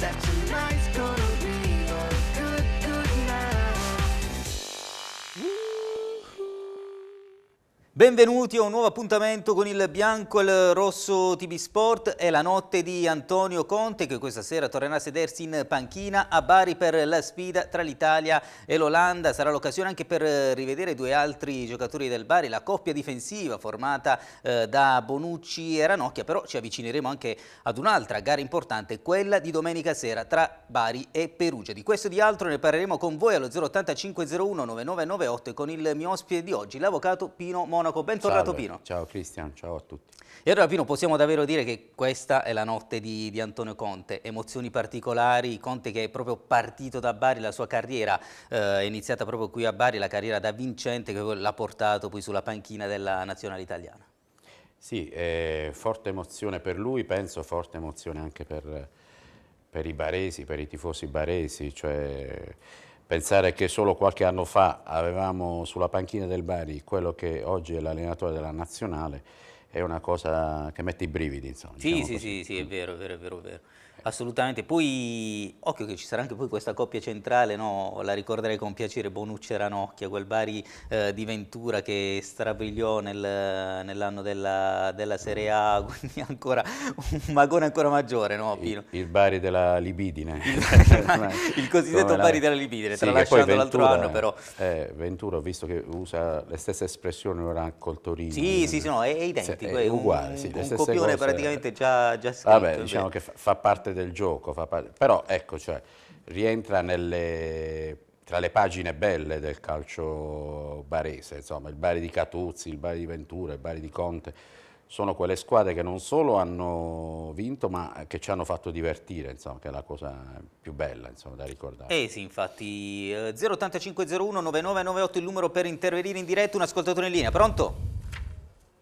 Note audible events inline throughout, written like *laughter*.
That's you Benvenuti a un nuovo appuntamento con il bianco e il rosso TV Sport. È la notte di Antonio Conte che questa sera tornerà a sedersi in panchina a Bari per la sfida tra l'Italia e l'Olanda. Sarà l'occasione anche per rivedere due altri giocatori del Bari, la coppia difensiva formata eh, da Bonucci e Ranocchia, però ci avvicineremo anche ad un'altra gara importante, quella di domenica sera tra Bari e Perugia. Di questo e di altro ne parleremo con voi allo 08501 9998 e con il mio ospite di oggi, l'avvocato Pino Monaco. Monaco. Bentornato Pino. Ciao Cristian, ciao a tutti. E allora Pino, possiamo davvero dire che questa è la notte di, di Antonio Conte, emozioni particolari, Conte che è proprio partito da Bari, la sua carriera eh, è iniziata proprio qui a Bari, la carriera da vincente che l'ha portato poi sulla panchina della nazionale italiana. Sì, eh, forte emozione per lui, penso forte emozione anche per, per i baresi, per i tifosi baresi, cioè Pensare che solo qualche anno fa avevamo sulla panchina del Bari quello che oggi è l'allenatore della nazionale è una cosa che mette i brividi. Insomma, sì, diciamo sì, sì, sì, è mm. vero, è vero, è vero. È vero. Assolutamente, poi occhio che ci sarà anche poi questa coppia centrale, no? la ricorderei con piacere, Bonucci e Ranocchia, quel Bari eh, di Ventura che strabrigliò nel, nell'anno della, della, Serie A, *laughs* quindi ancora un magone ancora maggiore, no Pino? Il, il Bari della Libidine. Il, *laughs* cosiddetto la... Bari della Libidine, sì, tralasciando l'altro anno però. Eh, Ventura, visto che usa le stesse espressioni ora col Torino. Sì, sì, sì no, è, identico, è, è, uguale, un, sì, un copione praticamente già, già scritto. Vabbè, diciamo beh. che fa parte parte del gioco, parte, però ecco, cioè, rientra nelle, tra le pagine belle del calcio barese, insomma, il Bari di Catuzzi, il Bari di Ventura, il Bari di Conte, sono quelle squadre che non solo hanno vinto ma che ci hanno fatto divertire, insomma, che è la cosa più bella insomma, da ricordare. Eh sì, infatti, 08501 eh, il numero per intervenire in diretta, un ascoltatore in linea, pronto?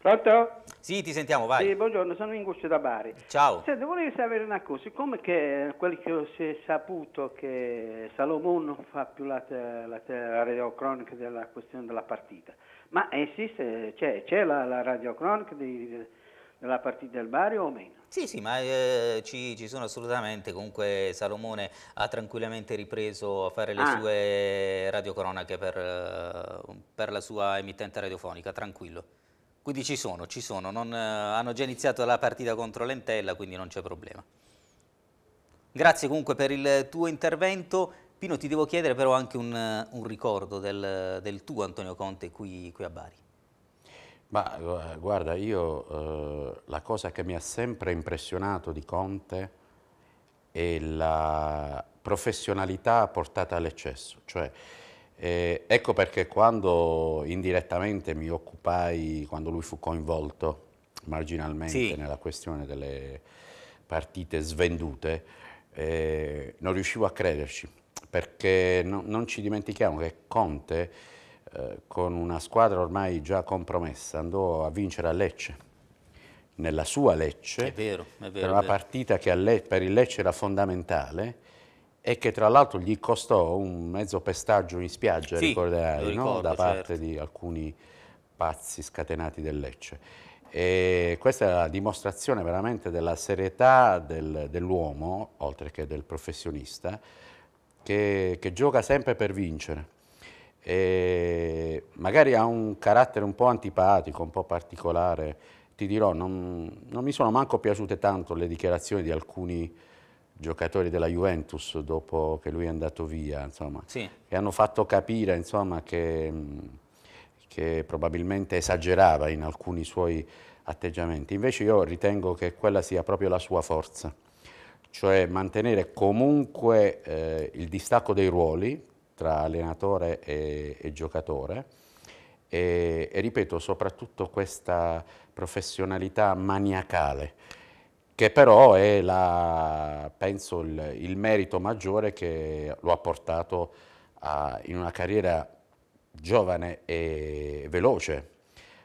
Pronto? Sì, ti sentiamo, vai. Sì, buongiorno, sono Inguscio da Bari. Ciao. Senti, volevo sapere una cosa, siccome che quelli che si è saputo che Salomone non fa più la, la, la radiocronica della questione della partita, ma esiste, c'è, c'è la, la radiocronica di, della partita del Bari o meno? Sì, sì, ma eh, ci, ci, sono assolutamente, comunque Salomone ha tranquillamente ripreso a fare le ah. sue radiocronache per, eh, per la sua emittente radiofonica, tranquillo. Quindi ci sono, ci sono, non, eh, hanno già iniziato la partita contro l'Entella, quindi non c'è problema. Grazie comunque per il tuo intervento. Pino, ti devo chiedere però anche un, un ricordo del, del, tuo Antonio Conte qui, qui, a Bari. Ma eh, guarda, io eh, la cosa che mi ha sempre impressionato di Conte è la professionalità portata all'eccesso, cioè eh, ecco perché quando indirettamente mi occupai, quando lui fu coinvolto marginalmente sì. nella questione delle partite svendute, eh, non riuscivo a crederci, perché no, non ci dimentichiamo che Conte eh, con una squadra ormai già compromessa andò a vincere a Lecce nella sua Lecce, è vero, è vero, per una partita che Le per il Lecce era fondamentale, e che tra l'altro gli costò un mezzo pestaggio in spiaggia, sì, ricorderai, ricordo, no? da certo. parte certo. di alcuni pazzi scatenati del Lecce. E questa è la dimostrazione veramente della serietà del, dell'uomo, oltre che del professionista, che, che gioca sempre per vincere. E magari ha un carattere un po' antipatico, un po' particolare. Ti dirò, non, non mi sono manco piaciute tanto le dichiarazioni di alcuni giocatori della Juventus dopo che lui è andato via, insomma, sì. che hanno fatto capire insomma, che, che, probabilmente esagerava in alcuni suoi atteggiamenti. Invece io ritengo che quella sia proprio la sua forza, cioè mantenere comunque eh, il distacco dei ruoli tra allenatore e, e giocatore e, e ripeto soprattutto questa professionalità maniacale che però è la, penso il, il, merito maggiore che lo ha portato a, in una carriera giovane e veloce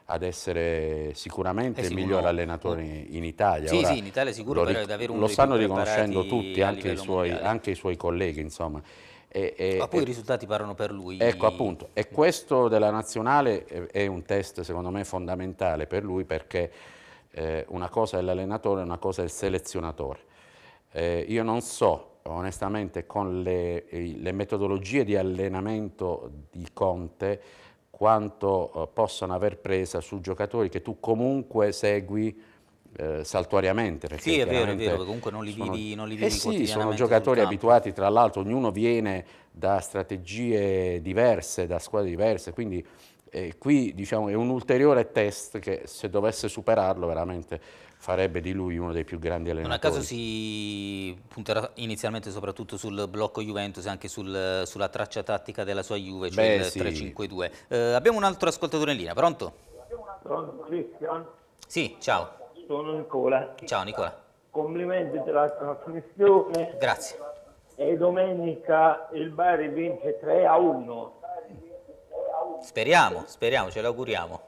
ad essere sicuramente eh il miglior allenatore in, in Italia. Sì, Ora, sì, in Italia sicuro, lo, però è davvero un Lo stanno riconoscendo tutti, anche i, suoi, anche i, suoi, colleghi, insomma. E, e, Ma poi e, i risultati parlano per lui. Ecco, appunto. E questo della nazionale è, è un test, secondo me, fondamentale per lui perché eh, una cosa è l'allenatore, una cosa è il selezionatore. Eh, io non so, onestamente, con le, le, metodologie di allenamento di Conte, quanto eh, possano aver presa su giocatori che tu comunque segui eh, saltuariamente. Sì, è vero, è vero, comunque non li sono, vivi, non li eh vivi eh sì, sono giocatori abituati, tra l'altro ognuno viene da strategie diverse, da squadre diverse, quindi e qui diciamo, è un ulteriore test che se dovesse superarlo veramente farebbe di lui uno dei più grandi allenatori. Non a caso si punterà inizialmente soprattutto sul blocco Juventus e anche sul, sulla traccia tattica della sua Juve, cioè Beh, il sì. 3-5-2. Eh, abbiamo un altro ascoltatore in linea, pronto? Pronto Cristian? Sì, ciao. Sono Nicola. Ciao Nicola. Complimenti per la trasmissione. Grazie. E domenica il Bari vince 3 1. Speriamo, speriamo, ce l'auguriamo.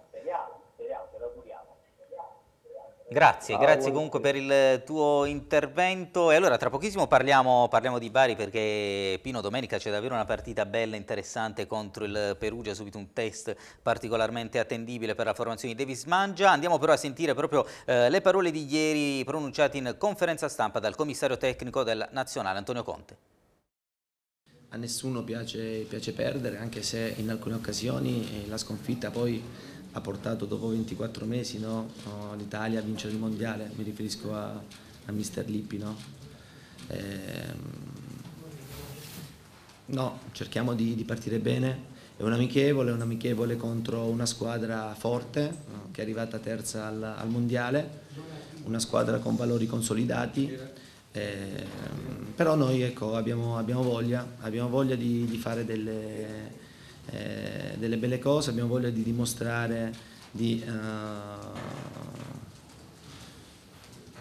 Grazie, ah, grazie comunque per il tuo intervento e allora tra pochissimo parliamo, parliamo, di Bari perché Pino domenica c'è davvero una partita bella, e interessante contro il Perugia, subito un test particolarmente attendibile per la formazione di Davis Mangia, andiamo però a sentire proprio eh, le parole di ieri pronunciate in conferenza stampa dal commissario tecnico della Nazionale Antonio Conte a nessuno piace, piace, perdere, anche se in alcune occasioni eh, la sconfitta poi ha portato dopo 24 mesi no, l'Italia a vincere il mondiale, mi riferisco a, a Mister Lippi. No? Ehm, no cerchiamo di, di, partire bene, è un amichevole, un amichevole contro una squadra forte no, eh, che è arrivata terza al, al mondiale, una squadra con valori consolidati eh, però noi ecco, abbiamo, abbiamo, voglia, abbiamo voglia di, di fare delle, eh, delle, belle cose, abbiamo voglia di dimostrare di, eh,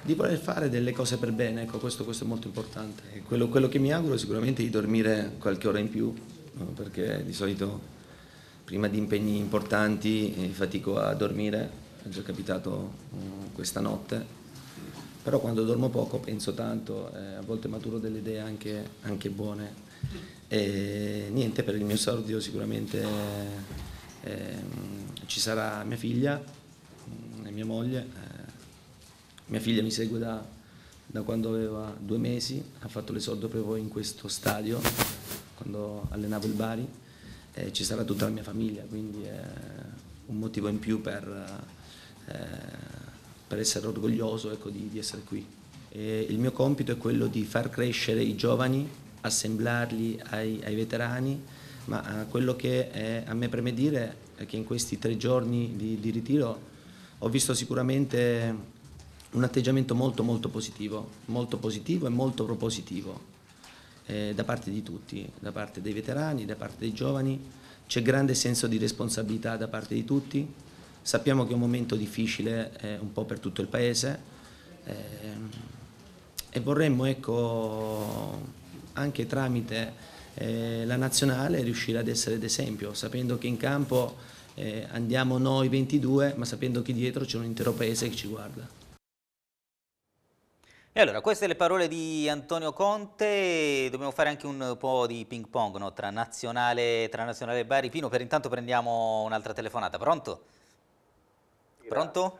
di voler fare delle cose per bene, ecco, questo, questo, è molto importante. Quello, quello, che mi auguro è sicuramente di dormire qualche ora in più, perché di solito prima di impegni importanti eh, fatico a dormire, è già capitato mm, questa notte però quando dormo poco penso tanto, eh, a volte maturo delle idee anche, anche, buone. E niente, per il mio esordio sicuramente eh, ci sarà mia figlia mm, e mia moglie. Eh, mia figlia mi segue da, da, quando aveva due mesi, ha fatto l'esordio proprio in questo stadio, quando allenavo il Bari. ci sarà tutta la mia famiglia, quindi è eh, un motivo in più per eh, per essere orgoglioso ecco, di, di, essere qui. E il mio compito è quello di far crescere i giovani, assemblarli ai, ai veterani, ma eh, quello che è, a me preme dire è che in questi tre giorni di, di ritiro ho visto sicuramente un atteggiamento molto molto positivo, molto positivo e molto propositivo eh, da parte di tutti, da parte dei veterani, da parte dei giovani, c'è grande senso di responsabilità da parte di tutti, Sappiamo che è un momento difficile eh, un po' per tutto il Paese eh, e vorremmo ecco, anche tramite eh, la nazionale riuscire ad essere d'esempio, sapendo che in campo eh, andiamo noi 22, ma sapendo che dietro c'è un intero Paese che ci guarda. E allora, queste le parole di Antonio Conte, dobbiamo fare anche un po' di ping pong no? tra, nazionale, tra Nazionale e Bari. Pino, per intanto prendiamo un'altra telefonata, pronto? Pronto?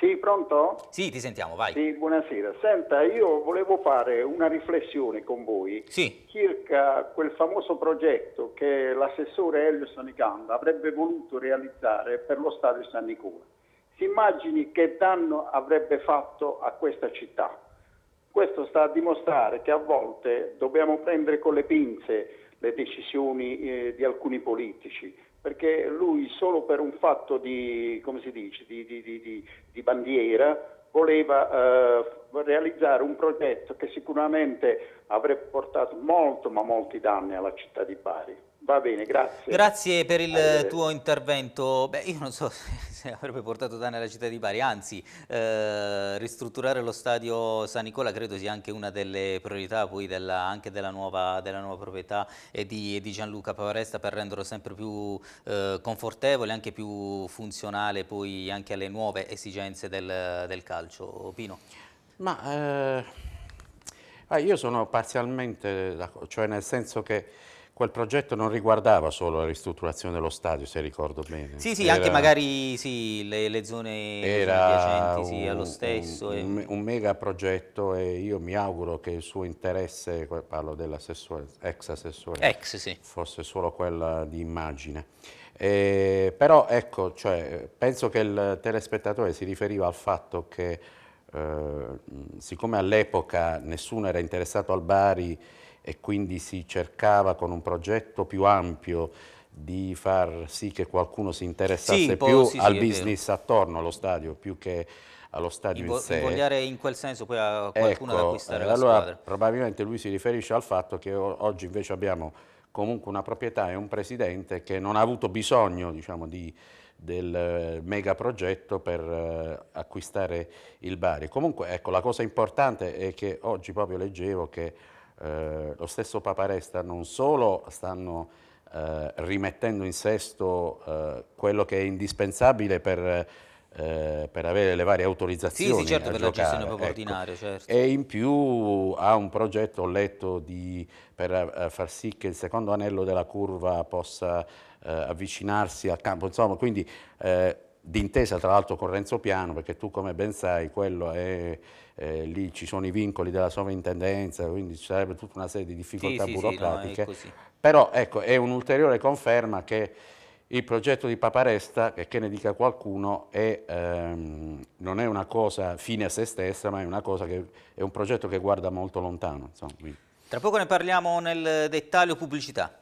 Sì, pronto? Sì, ti sentiamo, vai. Sì, buonasera. Senta, io volevo fare una riflessione con voi sì. circa quel famoso progetto che l'assessore Elio Sanicanda avrebbe voluto realizzare per lo stadio San Nicola. Si immagini che danno avrebbe fatto a questa città. Questo sta a dimostrare che a volte dobbiamo prendere con le pinze le decisioni eh, di alcuni politici, perché lui solo per un fatto di, come si dice, di, di, di, di bandiera voleva eh, realizzare un progetto che sicuramente avrebbe portato molto ma molti danni alla città di Bari. Va bene, grazie. Grazie per il tuo intervento. Beh, io non so *laughs* se, avrebbe portato danni alla città di Bari, anzi, eh, ristrutturare lo stadio San Nicola credo sia anche una delle priorità poi della, anche della nuova, della nuova proprietà e di, di, Gianluca Pavaresta per renderlo sempre più eh, confortevole, anche più funzionale poi anche alle nuove esigenze del, del calcio. Pino? Ma eh, ah, io sono parzialmente, cioè nel senso che quel progetto non riguardava solo la ristrutturazione dello stadio, se ricordo bene. Sì, sì, era, anche magari sì, le, le, zone adiacenti sì, allo stesso. Un, e... un, mega progetto e io mi auguro che il suo interesse, parlo dell'assessore, ex assessore, ex, sì. fosse solo quella di immagine. E, però ecco, cioè, penso che il telespettatore si riferiva al fatto che eh, siccome all'epoca nessuno era interessato al Bari e quindi si cercava con un progetto più ampio di far sì che qualcuno si interessasse sì, più sì, al sì, business attorno allo stadio più che allo stadio Invo in sé. Invogliare in quel senso poi a qualcuno ecco, ad acquistare la allora, squadra. Probabilmente lui si riferisce al fatto che oggi invece abbiamo comunque una proprietà e un presidente che non ha avuto bisogno diciamo, di, del eh, mega progetto per eh, acquistare il Bari. Comunque ecco, la cosa importante è che oggi proprio leggevo che eh, lo stesso Paparesta non solo stanno eh, rimettendo in sesto eh, quello che è indispensabile per, eh, per avere le varie autorizzazioni. Sì, sì certo, per giocare. la gestione proprio ecco. ordinaria. Certo. E in più ha un progetto, letto, di, per eh, far sì che il secondo anello della curva possa avvicinarsi al campo. Insomma, quindi d'intesa tra l'altro con Renzo Piano, perché tu come ben sai, quello è, eh, lì ci sono i vincoli della sovrintendenza, quindi ci sarebbe tutta una serie di difficoltà sì, burocratiche, sì, no, però ecco, è un'ulteriore conferma che il progetto di Paparesta, che, che ne dica qualcuno, è, ehm, non è una cosa fine a se stessa, ma è, che, è un progetto che guarda molto lontano. Insomma, Tra poco ne parliamo nel dettaglio pubblicità.